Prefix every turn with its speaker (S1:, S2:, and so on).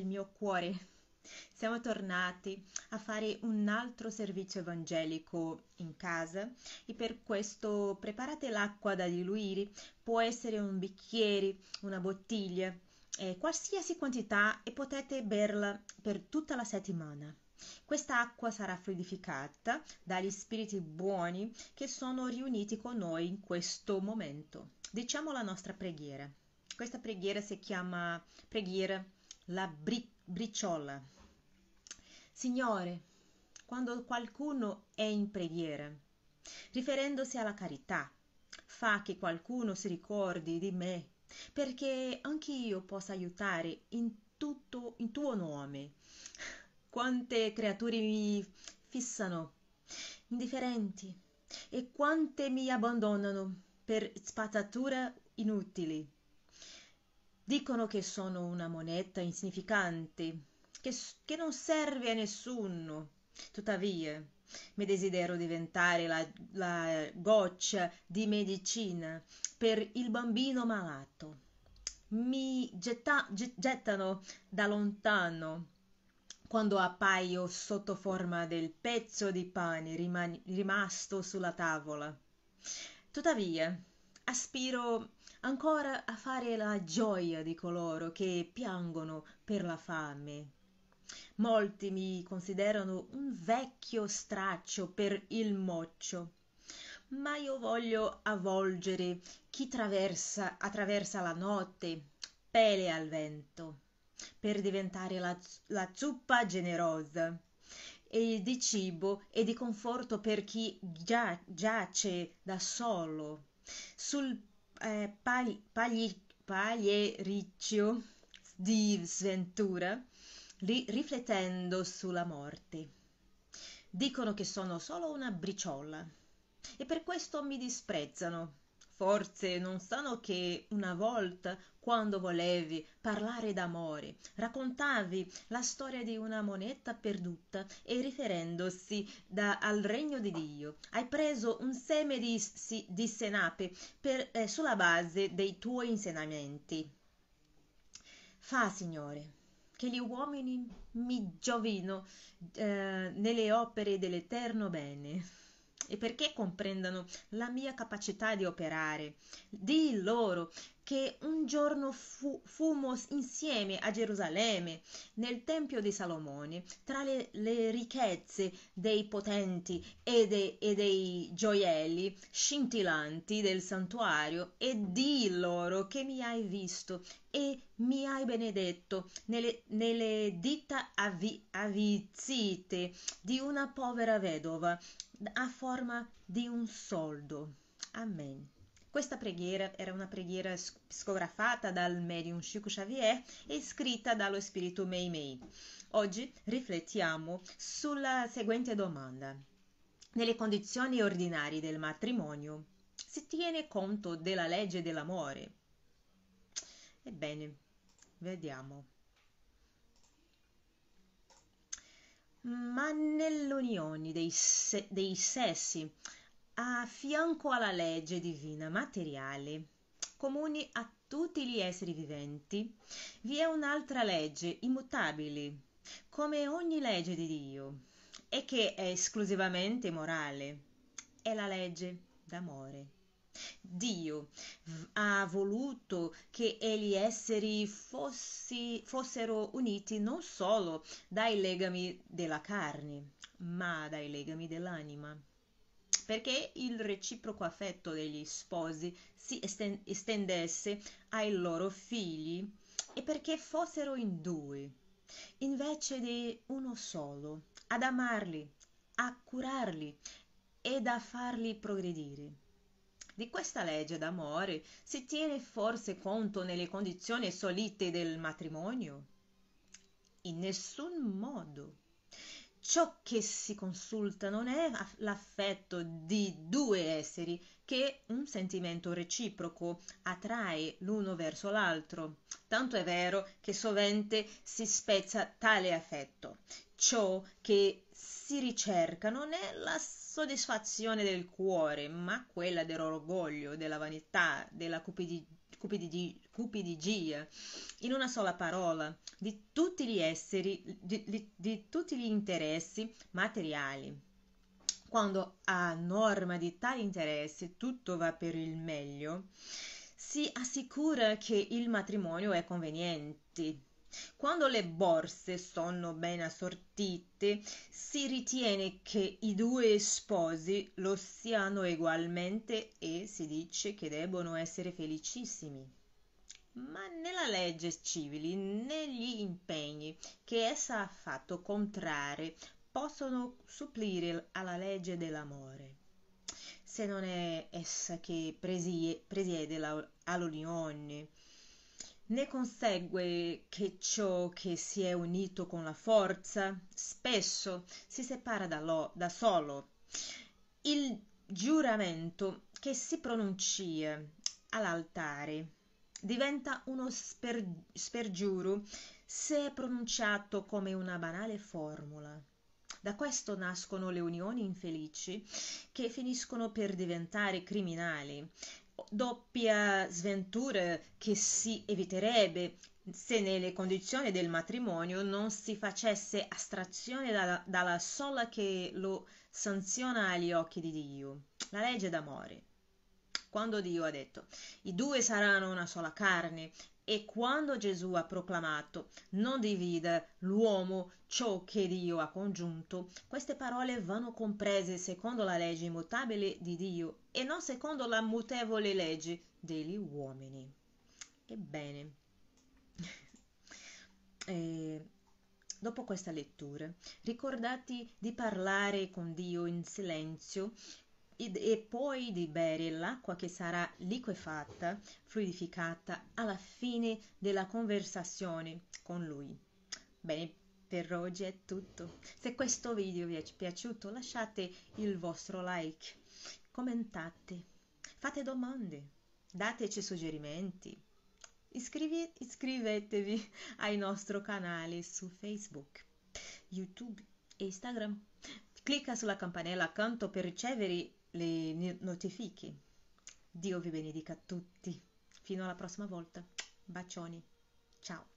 S1: il mio cuore. Siamo tornati a fare un altro servizio evangelico in casa e per questo preparate l'acqua da diluire, può essere un bicchiere, una bottiglia, eh, qualsiasi quantità e potete berla per tutta la settimana. Questa acqua sarà fluidificata dagli spiriti buoni che sono riuniti con noi in questo momento. Diciamo la nostra preghiera. Questa preghiera si chiama preghiera la bri- briciola. Signore, quando qualcuno è in preghiera, riferendosi alla carità, fa che qualcuno si ricordi di me, perché anche io possa aiutare in tutto in tuo nome. Quante creature mi fissano, indifferenti, e quante mi abbandonano per spazzatura inutili. Dicono che sono una moneta insignificante, che, che non serve a nessuno. Tuttavia, mi desidero diventare la, la goccia di medicina per il bambino malato. Mi getta, gettano da lontano quando appaio sotto forma del pezzo di pane riman- rimasto sulla tavola. Tuttavia, aspiro ancora a fare la gioia di coloro che piangono per la fame. Molti mi considerano un vecchio straccio per il moccio, ma io voglio avvolgere chi traversa, attraversa la notte, pele al vento, per diventare la, la zuppa generosa e di cibo e di conforto per chi giace da solo sul eh, pali, pagli, pagliericcio di sventura, ri, riflettendo sulla morte. Dicono che sono solo una briciola e per questo mi disprezzano. Forse non sanno che una volta, quando volevi parlare d'amore, raccontavi la storia di una moneta perduta e riferendosi da, al regno di Dio, hai preso un seme di, di senape per, eh, sulla base dei tuoi insegnamenti. Fa, Signore, che gli uomini mi giovino eh, nelle opere dell'eterno bene e perché comprendano la mia capacità di operare. Di loro che un giorno fu, fumo insieme a Gerusalemme, nel Tempio di Salomone, tra le, le ricchezze dei potenti e, de, e dei gioielli scintillanti del santuario, e di loro che mi hai visto e mi hai benedetto nelle, nelle dita avi, avvizzite di una povera vedova a forma di un soldo. Amen. Questa preghiera era una preghiera psicografata dal medium Chico Xavier e scritta dallo spirito Mei Mei. Oggi riflettiamo sulla seguente domanda. Nelle condizioni ordinarie del matrimonio si tiene conto della legge dell'amore? Ebbene, vediamo. ma nell'unione dei, se- dei, sessi a fianco alla legge divina materiale, comune a tutti gli esseri viventi, vi è un'altra legge immutabile, come ogni legge di Dio, e che è esclusivamente morale. È la legge d'amore. Dio ha voluto che gli esseri fossi, fossero uniti non solo dai legami della carne, ma dai legami dell'anima perché il reciproco affetto degli sposi si estendesse ai loro figli e perché fossero in due, invece di uno solo, ad amarli, a curarli ed a farli progredire. Di questa legge d'amore si tiene forse conto nelle condizioni solite del matrimonio? In nessun modo ciò che si consulta non è l'affetto di due esseri, che un sentimento reciproco attrae l'uno verso l'altro. Tanto è vero che sovente si spezza tale affetto. Ciò che si ricerca non è la soddisfazione del cuore, ma quella dell'orgoglio, della vanità, della cupidigia cupidigia, in una sola parola, di tutti gli esseri, di, di, di tutti gli interessi materiali. Quando a norma di tali interessi tutto va per il meglio, si assicura che il matrimonio è conveniente, quando le borse sono ben assortite, si ritiene che i due sposi lo siano egualmente e si dice che debbono essere felicissimi. Ma né la legge civile né gli impegni che essa ha fatto contrarre possono supplire alla legge dell'amore se non è essa che presiede all'unione ne consegue che ciò che si è unito con la forza spesso si separa da, lo, da solo. Il giuramento che si pronuncia all'altare diventa uno sper, spergiuro se è pronunciato come una banale formula. Da questo nascono le unioni infelici che finiscono per diventare criminali doppia sventura che si eviterebbe se nelle condizioni del matrimonio non si facesse astrazione dalla, dalla sola che lo sanziona agli occhi di Dio, la legge d'amore quando Dio ha detto i due saranno una sola carne e quando Gesù ha proclamato non divida l'uomo ciò che Dio ha congiunto, queste parole vanno comprese secondo la legge immutabile di Dio e non secondo la mutevole legge degli uomini. Ebbene, eh, dopo questa lettura, ricordati di parlare con Dio in silenzio e poi di bere l'acqua che sarà liquefatta, fluidificata alla fine della conversazione con lui. Bene, per oggi è tutto. Se questo video vi è piaciuto lasciate il vostro like, commentate, fate domande, dateci suggerimenti. Iscrivi, iscrivetevi al nostro canale su Facebook, YouTube e Instagram. Clicca sulla campanella accanto per ricevere le notifiche. Dio vi benedica a tutti. Fino alla prossima volta. Bacioni. Ciao.